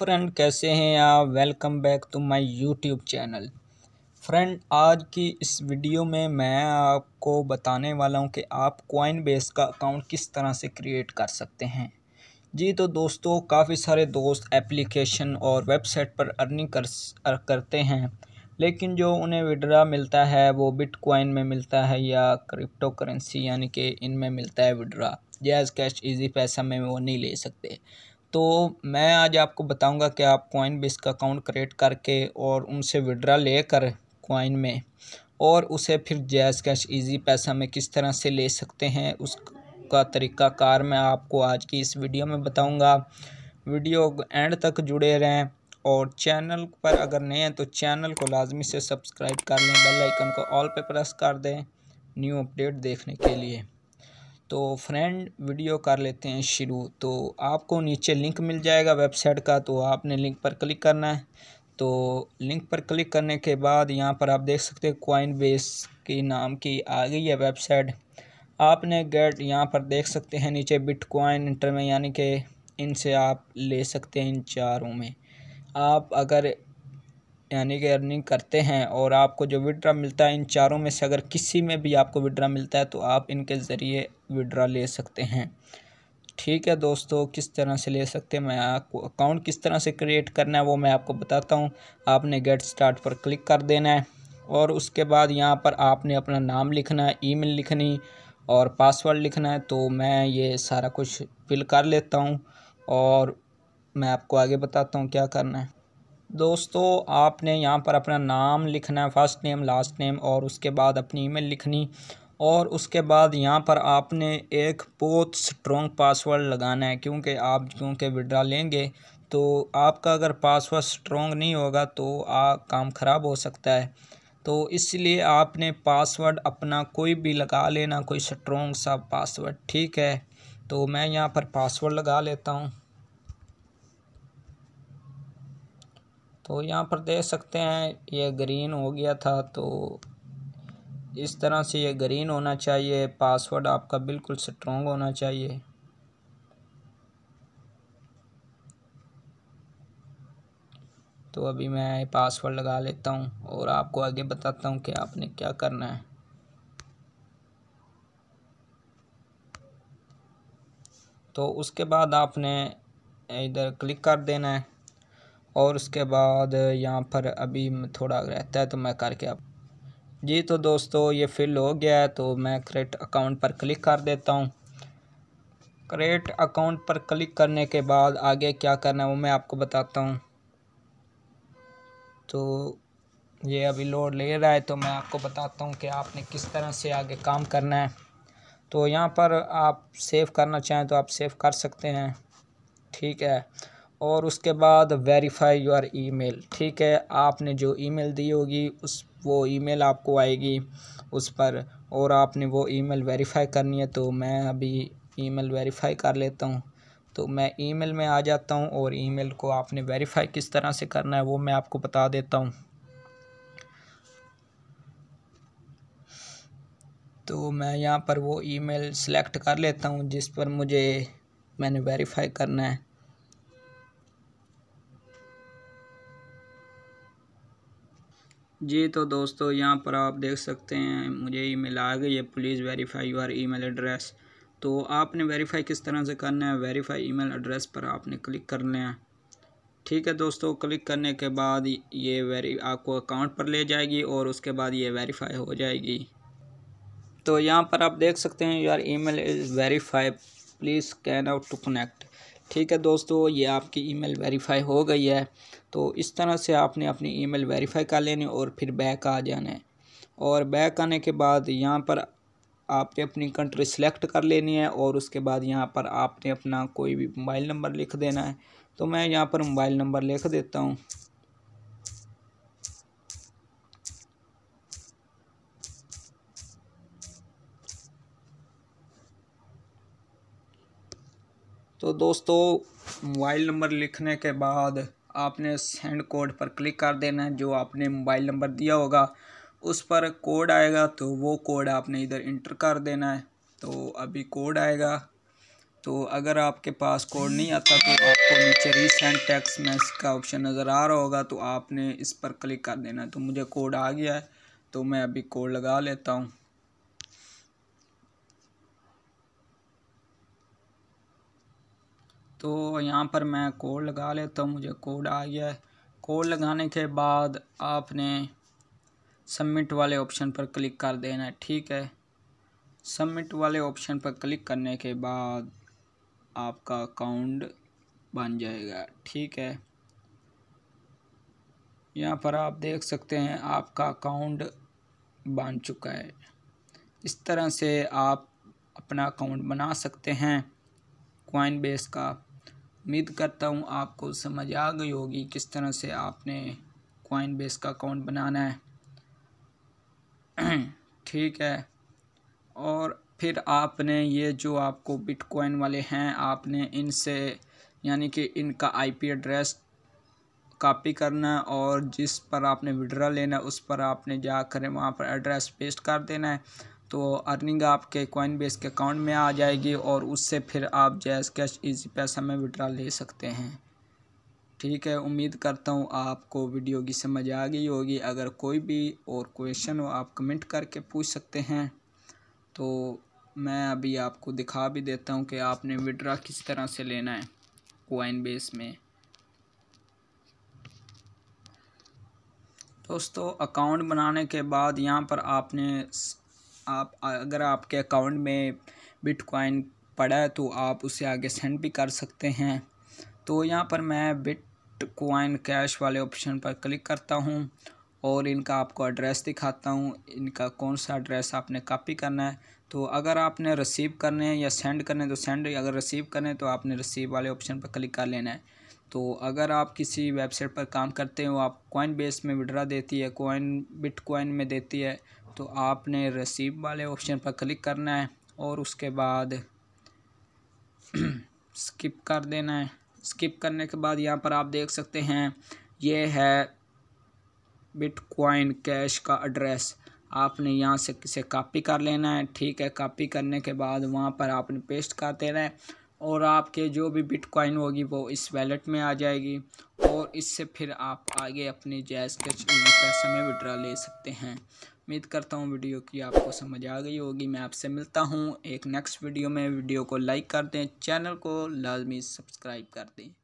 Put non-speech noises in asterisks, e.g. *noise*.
friend कैसे हैं आप welcome back to my YouTube channel friend आज की इस वीडियो में मैं आपको बताने वाला हूं कि आप कॉइन बेस का अकाउंट किस तरह से क्रिएट कर सकते हैं जी तो दोस्तों काफ़ी सारे दोस्त एप्लीकेशन और वेबसाइट पर अर्निंग कर करते हैं लेकिन जो उन्हें विड्रा मिलता है वो बिटकॉइन में मिलता है या क्रिप्टो करेंसी यानी कि इनमें मिलता है विड्रा जैज़ कैश इजी पैसा में वो नहीं ले सकते तो मैं आज आपको बताऊंगा कि आप कॉइन बेस का अकाउंट क्रिएट करके और उनसे विड्रा लेकर कॉइन में और उसे फिर जैस कैश इजी पैसा में किस तरह से ले सकते हैं उसका तरीकाकार मैं आपको आज की इस वीडियो में बताऊंगा वीडियो एंड तक जुड़े रहें और चैनल पर अगर नए हैं तो चैनल को लाजमी से सब्सक्राइब कर लें बेल आइकन को ऑल पर प्रेस कर दें न्यू अपडेट देखने के लिए तो फ्रेंड वीडियो कर लेते हैं शुरू तो आपको नीचे लिंक मिल जाएगा वेबसाइट का तो आपने लिंक पर क्लिक करना है तो लिंक पर क्लिक करने के बाद यहाँ पर आप देख सकते हैं क्वाइन बेस की नाम की आ गई है वेबसाइट आपने गेट यहाँ पर देख सकते हैं नीचे बिटकॉइन इंटर में यानी कि इनसे आप ले सकते हैं इन चारों में आप अगर यानी कि अर्निंग करते हैं और आपको जो विड्रा मिलता है इन चारों में से अगर किसी में भी आपको विड्रा मिलता है तो आप इनके ज़रिए विड्रा ले सकते हैं ठीक है दोस्तों किस तरह से ले सकते हैं मैं आपको अकाउंट किस तरह से क्रिएट करना है वो मैं आपको बताता हूँ आपने गेट स्टार्ट पर क्लिक कर देना है और उसके बाद यहाँ पर आपने अपना नाम लिखना है मेल लिखनी और पासवर्ड लिखना है तो मैं ये सारा कुछ फिल कर लेता हूँ और मैं आपको आगे बताता हूँ क्या करना है दोस्तों आपने यहाँ पर अपना नाम लिखना है फर्स्ट नेम लास्ट नेम और उसके बाद अपनी ईमेल लिखनी और उसके बाद यहाँ पर आपने एक बहुत स्ट्रॉन्ग पासवर्ड लगाना है क्योंकि आप क्योंकि विड्रा लेंगे तो आपका अगर पासवर्ड स्ट्रॉन्ग नहीं होगा तो आ, काम ख़राब हो सकता है तो इसलिए आपने पासवर्ड अपना कोई भी लगा लेना कोई स्ट्रॉन्ग सा पासवर्ड ठीक है तो मैं यहाँ पर पासवर्ड लगा लेता हूँ तो यहाँ पर देख सकते हैं ये ग्रीन हो गया था तो इस तरह से ये ग्रीन होना चाहिए पासवर्ड आपका बिल्कुल स्ट्रॉन्ग होना चाहिए तो अभी मैं पासवर्ड लगा लेता हूँ और आपको आगे बताता हूँ कि आपने क्या करना है तो उसके बाद आपने इधर क्लिक कर देना है और उसके बाद यहाँ पर अभी थोड़ा रहता है तो मैं करके आप जी तो दोस्तों ये फिल हो गया है तो मैं क्रेट अकाउंट पर क्लिक कर देता हूँ क्रेट अकाउंट पर क्लिक करने के बाद आगे क्या करना है वो मैं आपको बताता हूँ तो ये अभी लोड ले रहा है तो मैं आपको बताता हूँ कि आपने किस तरह से आगे काम करना है तो यहाँ पर आप सेव करना चाहें तो आप सेव कर सकते हैं ठीक है और उसके बाद वेरीफाई योर ईमेल ठीक है आपने जो ईमेल दी होगी उस वो ईमेल आपको आएगी उस पर और आपने वो ईमेल वेरीफाई करनी है तो मैं अभी ईमेल वेरीफाई कर लेता हूँ तो मैं ईमेल में आ जाता हूँ और ईमेल को आपने वेरीफाई किस तरह से करना है वो मैं आपको बता देता हूँ तो मैं यहाँ पर वो ईमेल सेलेक्ट कर लेता हूँ जिस पर मुझे मैंने वेरीफाई करना है जी तो दोस्तों यहाँ पर आप देख सकते हैं मुझे ईमेल आ गई है please verify your email address तो आपने वेरीफाई किस तरह से करना है वेरीफाई ईमेल एड्रेस पर आपने क्लिक करना है ठीक है दोस्तों क्लिक करने के बाद ये वेरी आपको अकाउंट पर ले जाएगी और उसके बाद ये वेरीफाई हो जाएगी तो यहाँ पर आप देख सकते हैं your email is verify please can out to connect ठीक है दोस्तों ये आपकी ईमेल वेरीफाई हो गई है तो इस तरह से आपने अपनी ईमेल वेरीफाई कर लेनी और फिर बैक आ जाना है और बैक आने के बाद यहाँ पर आपने अपनी कंट्री सेलेक्ट कर लेनी है और उसके बाद यहाँ पर आपने अपना कोई भी मोबाइल नंबर लिख देना है तो मैं यहाँ पर मोबाइल नंबर लिख देता हूँ तो दोस्तों मोबाइल नंबर लिखने के बाद आपने सेंड कोड पर क्लिक कर देना है जो आपने मोबाइल नंबर दिया होगा उस पर कोड आएगा तो वो कोड आपने इधर इंटर कर देना है तो अभी कोड आएगा तो अगर आपके पास कोड नहीं आता तो आपको नीचे रिसेंट टैक्स में का ऑप्शन नज़र आ रहा होगा तो आपने इस पर क्लिक कर देना है तो मुझे कोड आ गया है तो मैं अभी कोड लगा लेता हूँ तो यहाँ पर मैं कोड लगा लेता हूँ मुझे कोड आ गया है कोड लगाने के बाद आपने सबमिट वाले ऑप्शन पर क्लिक कर देना है ठीक है सबमिट वाले ऑप्शन पर क्लिक करने के बाद आपका अकाउंट बन जाएगा ठीक है यहाँ पर आप देख सकते हैं आपका अकाउंट बन चुका है इस तरह से आप अपना अकाउंट बना सकते हैं क्वाइन बेस का उम्मीद करता हूँ आपको समझ आ गई होगी किस तरह से आपने कॉइन बेस का अकाउंट बनाना है *clears throat* ठीक है और फिर आपने ये जो आपको बिटकॉइन वाले हैं आपने इनसे यानी कि इनका आईपी एड्रेस कॉपी करना है और जिस पर आपने विड्रा लेना है उस पर आपने जाकर वहाँ पर एड्रेस पेस्ट कर देना है तो अर्निंग आपके कॉइन बेस के अकाउंट में आ जाएगी और उससे फिर आप जैस कैश इजी पैसा में विड्रा ले सकते हैं ठीक है उम्मीद करता हूँ आपको वीडियो की समझ आ गई होगी अगर कोई भी और क्वेश्चन हो आप कमेंट करके पूछ सकते हैं तो मैं अभी आपको दिखा भी देता हूँ कि आपने विड्रा किस तरह से लेना है कोइन बेस में दोस्तों अकाउंट बनाने के बाद यहाँ पर आपने आप अगर आपके अकाउंट में बिटकॉइन पड़ा है तो आप उसे आगे सेंड भी कर सकते हैं तो यहाँ पर मैं बिटकॉइन कैश वाले ऑप्शन पर क्लिक करता हूँ और इनका आपको एड्रेस दिखाता हूँ इनका कौन सा एड्रेस आपने कॉपी करना है तो अगर आपने रिसीव करने हैं या सेंड करने तो सेंड अगर रिसीव करने तो आपने रिसीव वाले ऑप्शन पर क्लिक कर लेना है तो अगर आप किसी वेबसाइट पर काम करते हो आप कॉइन बेस में विड्रा देती है कॉइन बिटकॉइन में देती है तो आपने रसीब वाले ऑप्शन पर क्लिक करना है और उसके बाद स्किप *clears throat* कर देना है स्किप करने के बाद यहाँ पर आप देख सकते हैं ये है बिटकॉइन कैश का एड्रेस आपने यहाँ से किसे कॉपी कर लेना है ठीक है कॉपी करने के बाद वहाँ पर आपने पेस्ट कर देना है और आपके जो भी बिटकॉइन होगी वो इस वैलेट में आ जाएगी और इससे फिर आप आगे अपने जैस के पैसे में विड्रा ले सकते हैं उम्मीद करता हूँ वीडियो की आपको समझ आ गई होगी मैं आपसे मिलता हूँ एक नेक्स्ट वीडियो में वीडियो को लाइक कर दें चैनल को लाजमी सब्सक्राइब कर दें